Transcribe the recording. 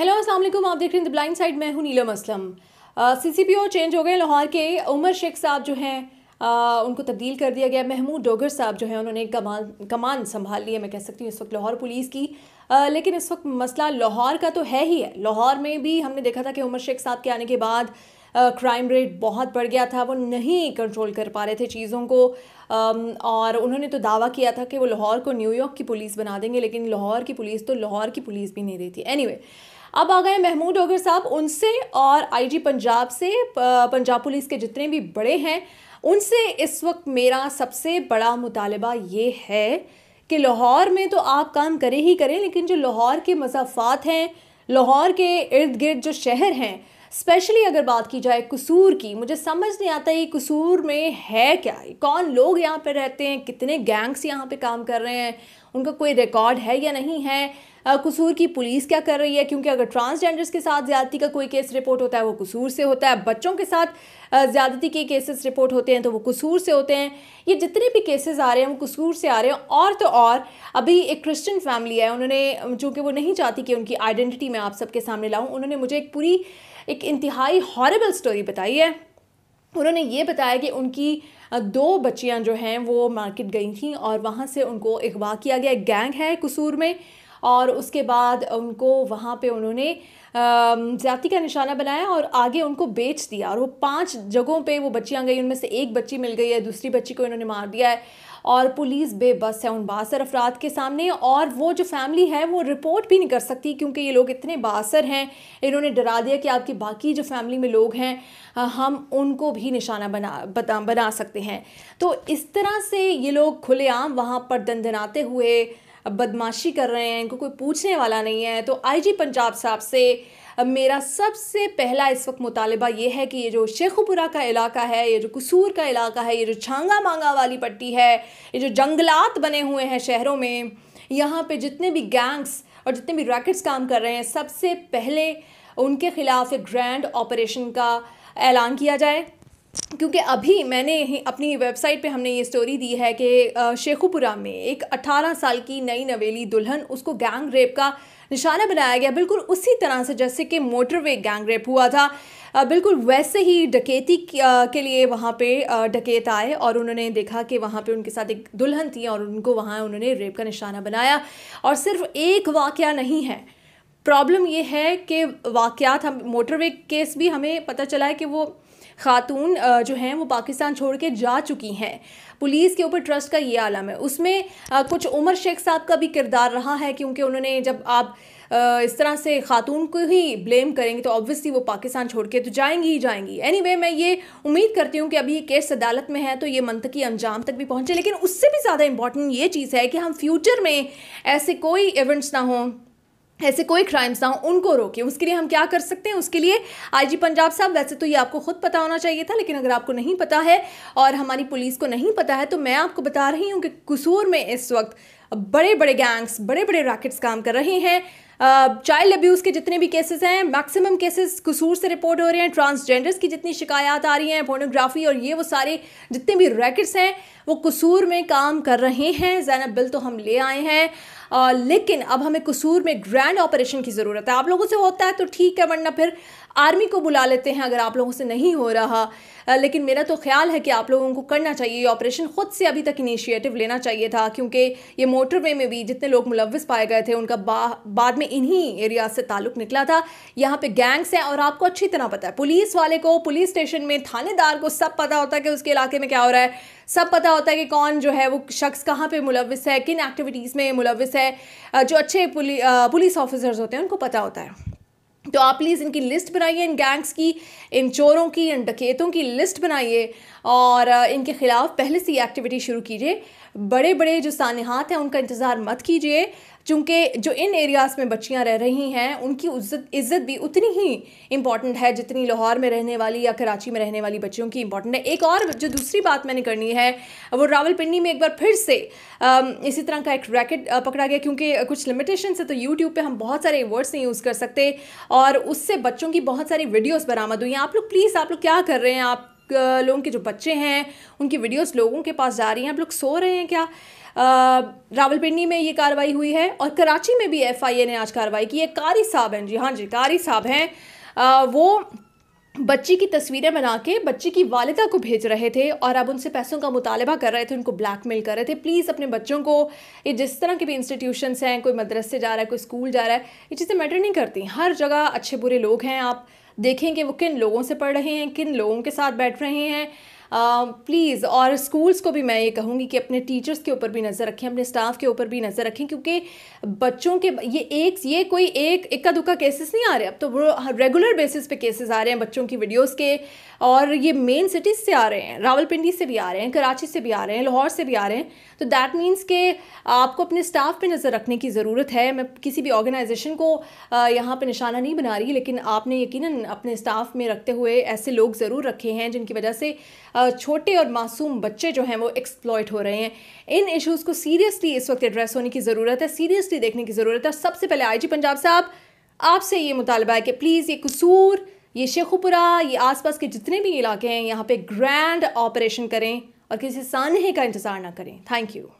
hello अस्सलाम आप देख रहे हैं द ब्लाइंड साइड मैं हूं नीलम असलम सीसीपीओ चेंज हो गए लाहौर के उमर शेख साहब जो हैं आ, उनको तब्दील कर दिया गया महमूद डोगर साहब जो हैं उन्होंने कमान कमान संभाल लिया मैं कह सकती हूँ इस वक्त लाहौर पुलिस की आ, लेकिन इस वक्त मसला लाहौर का तो है ही है लाहौर में भी हमने देखा था कि उमर शेख साहब के आने के बाद क्राइम रेट बहुत बढ़ गया था वो नहीं कंट्रोल कर पा रहे थे चीज़ों को और उन्होंने तो दावा किया था कि वो लाहौर को न्यूयॉर्क की पुलिस बना देंगे लेकिन लाहौर की पुलिस तो लाहौर की पुलिस भी नहीं देती एनी anyway, अब आ गए महमूद डोगर साहब उनसे और आईजी पंजाब से पंजाब पुलिस के जितने भी बड़े हैं उनसे इस वक्त मेरा सबसे बड़ा मुतालबा ये है कि लाहौर में तो आप काम करें ही करें लेकिन जो लाहौर के मजाफात हैं लाहौर के इर्द गिर्द जो शहर हैं स्पेशली अगर बात की जाए कसूर की मुझे समझ नहीं आता ये कसूर में है क्या कौन लोग यहाँ पर रहते हैं कितने गैंग्स यहाँ पे काम कर रहे हैं उनका कोई रिकॉर्ड है या नहीं है कसूर की पुलिस क्या कर रही है क्योंकि अगर ट्रांसजेंडर्स के साथ ज़्यादती का कोई केस रिपोर्ट होता है वो कसूर से होता है बच्चों के साथ ज़्यादती के केसेस रिपोर्ट होते हैं तो वो कसूर से होते हैं ये जितने भी केसेस आ रहे हैं वो कसूर से आ रहे हैं और तो और अभी एक क्रिश्चियन फैमिली है उन्होंने जो कि वो नहीं चाहती कि उनकी आइडेंटिटी मैं आप सबके सामने लाऊँ उन्होंने मुझे एक पूरी एक इंतहाई हॉरेबल स्टोरी बताई है उन्होंने ये बताया कि उनकी दो बच्चियां जो हैं वो मार्केट गई थीं और वहाँ से उनको अगवा किया गया गैंग है कसूर में और उसके बाद उनको वहाँ पे उन्होंने ज़्यादा का निशाना बनाया और आगे उनको बेच दिया और वो पांच जगहों पे वो बच्चियाँ गई उनमें से एक बच्ची मिल गई है दूसरी बच्ची को इन्होंने मार दिया है और पुलिस बेबस है उन बासर अफराद के सामने और वो जो फैमिली है वो रिपोर्ट भी नहीं कर सकती क्योंकि ये लोग इतने बासर हैं इन्होंने डरा दिया कि आपकी बाकी जो फैमिली में लोग हैं हम उनको भी निशाना बना बता बना सकते हैं तो इस तरह से ये लोग खुलेआम वहाँ पर दंदनाते हुए बदमाशी कर रहे हैं इनको कोई पूछने वाला नहीं है तो आईजी पंजाब साहब से मेरा सबसे पहला इस वक्त मुतालबा ये है कि ये जो शेखुपुरा का इलाका है ये जो कसूर का इलाका है ये जो छांगा मांगा वाली पट्टी है ये जो जंगलात बने हुए हैं शहरों में यहाँ पे जितने भी गैंग्स और जितने भी रैकेट्स काम कर रहे हैं सबसे पहले उनके ख़िलाफ़ एक ग्रैंड ऑपरेशन का ऐलान किया जाए क्योंकि अभी मैंने अपनी वेबसाइट पे हमने ये स्टोरी दी है कि शेखुपुरा में एक 18 साल की नई नवेली दुल्हन उसको गैंग रेप का निशाना बनाया गया बिल्कुल उसी तरह से जैसे कि मोटरवे गैंग रेप हुआ था बिल्कुल वैसे ही डकेती के लिए वहाँ पे डकेत आए और उन्होंने देखा कि वहाँ पे उनके साथ एक दुल्हन थी और उनको वहाँ उन्होंने रेप का निशाना बनाया और सिर्फ एक वाक़ नहीं है प्रॉब्लम ये है कि वाक़ हम मोटरवे केस भी हमें पता चला है कि वो खातून जो हैं वो पाकिस्तान छोड़ के जा चुकी हैं पुलिस के ऊपर ट्रस्ट का ये आलम है उसमें कुछ उमर शेख साहब का भी किरदार रहा है क्योंकि उन्होंने जब आप इस तरह से खातून को ही ब्लेम करेंगे तो ऑब्वियसली वो पाकिस्तान छोड़ के तो जाएंगी ही जाएंगी एनी anyway, मैं ये उम्मीद करती हूँ कि अभी ये केस अदालत में है तो ये मंतकी अंजाम तक भी पहुँचे लेकिन उससे भी ज़्यादा इंपॉर्टेंट ये चीज़ है कि हम फ्यूचर में ऐसे कोई इवेंट्स ना हों ऐसे कोई क्राइम्स ना हो उनको रोके उसके लिए हम क्या कर सकते हैं उसके लिए आईजी पंजाब साहब वैसे तो ये आपको खुद पता होना चाहिए था लेकिन अगर आपको नहीं पता है और हमारी पुलिस को नहीं पता है तो मैं आपको बता रही हूँ कि कसूर में इस वक्त बड़े बड़े गैंग्स बड़े बड़े रैकेट्स काम कर रहे हैं चाइल्ड अब्यूज़ के जितने भी केसेस हैं मैक्सिमम केसेस कसूर से रिपोर्ट हो रहे हैं ट्रांसजेंडर्स की जितनी शिकायत आ रही हैं फोनोग्राफी और ये वो सारे जितने भी रैकेट्स हैं वो कसूर में काम कर रहे हैं जैनब बिल तो हम ले आए हैं लेकिन अब हमें कसूर में ग्रैंड ऑपरेशन की ज़रूरत है आप लोगों से होता है तो ठीक है वरना फिर आर्मी को बुला लेते हैं अगर आप लोगों से नहीं हो रहा लेकिन मेरा तो ख्याल है कि आप लोगों को करना चाहिए ये ऑपरेशन ख़ुद से अभी तक इनिशिएटिव लेना चाहिए था क्योंकि ये मोटरवे में भी जितने लोग मुलविस पाए गए थे उनका बा, बाद में इन्हीं एरियाज से ताल्लुक निकला था यहाँ पे गैंग्स हैं और आपको अच्छी तरह पता है पुलिस वाले को पुलिस स्टेशन में थानेदार को सब पता होता है कि उसके इलाके में क्या हो रहा है सब पता होता है कि कौन जो है वो शख्स कहाँ पे मुलविस है किन एक्टिविटीज़ में मुलविस है जो अच्छे पुलिस ऑफिसर्स होते हैं उनको पता होता है तो आप प्लीज़ इनकी लिस्ट बनाइए इन गैंग्स की इन चोरों की इन डकेतों की लिस्ट बनाइए और इनके ख़िलाफ़ पहले से ही एक्टिविटी शुरू कीजिए बड़े बड़े जो सानहात हैं उनका इंतज़ार मत कीजिए चूँकि जो इन एरियाज़ में बच्चियाँ रह रही हैं उनकी इज्जत इज्जत भी उतनी ही इम्पॉर्टेंट है जितनी लाहौर में रहने वाली या कराची में रहने वाली बच्चियों की इम्पॉर्टेंट है एक और जो दूसरी बात मैंने करनी है वो रावलपिंडी में एक बार फिर से इसी तरह का एक रैकेट पकड़ा गया क्योंकि कुछ लिमिटेशन है तो यूट्यूब पर हम बहुत सारे वर्ड्स नहीं यूज़ कर सकते और और उससे बच्चों की बहुत सारी वीडियोस बरामद हुई हैं आप लोग प्लीज़ आप लोग क्या कर रहे हैं आप लोगों के जो बच्चे हैं उनकी वीडियोस लोगों के पास जा रही हैं आप लोग सो रहे हैं क्या रावलपिंडी में ये कार्रवाई हुई है और कराची में भी एफ ने आज कार्रवाई की है कारी साहब हैं जी हाँ जी कारी साहब हैं वो बच्ची की तस्वीरें बना के बच्ची की वालिदा को भेज रहे थे और अब उनसे पैसों का मुतालबा कर रहे थे उनको ब्लैकमेल कर रहे थे प्लीज़ अपने बच्चों को ये जिस तरह के भी इंस्टीट्यूशंस हैं कोई मदरसे जा रहा है कोई स्कूल जा रहा है ये चीज़ें मैटर नहीं करती हर जगह अच्छे बुरे लोग हैं आप देखें कि वो किन लोगों से पढ़ रहे हैं किन लोगों के साथ बैठ रहे हैं प्लीज़ um, और स्कूल्स को भी मैं ये कहूँगी कि अपने टीचर्स के ऊपर भी नज़र रखें अपने स्टाफ के ऊपर भी नज़र रखें क्योंकि बच्चों के ये एक ये कोई एक इक्का दुक्का केसेस नहीं आ रहे अब तो वो रेगुलर बेसिस पे केसेस आ रहे हैं बच्चों की वीडियोस के और ये मेन सिटीज़ से आ रहे हैं रावलपिंडी से भी आ रहे हैं कराची से भी आ रहे हैं लाहौर से भी आ रहे हैं तो दैट मीन्स के आपको अपने स्टाफ पे नज़र रखने की ज़रूरत है मैं किसी भी ऑर्गेनाइजेशन को यहाँ पर निशाना नहीं बना रही लेकिन आपने यकीन अपने स्टाफ में रखते हुए ऐसे लोग ज़रूर रखे हैं जिनकी वजह से छोटे और मासूम बच्चे जो हैं वो एक्सप्लॉयट हो रहे हैं इन इश्यूज़ को सीरियसली इस वक्त एड्रेस होने की ज़रूरत है सीरियसली देखने की ज़रूरत है सबसे पहले आई जी पंजाब साहब आपसे ये मुतालबा है कि प्लीज़ ये कसूर ये शेखुपुरा ये आसपास के जितने भी इलाके हैं यहाँ पे ग्रैंड ऑपरेशन करें और किसी सानहे का इंतज़ार ना करें थैंक यू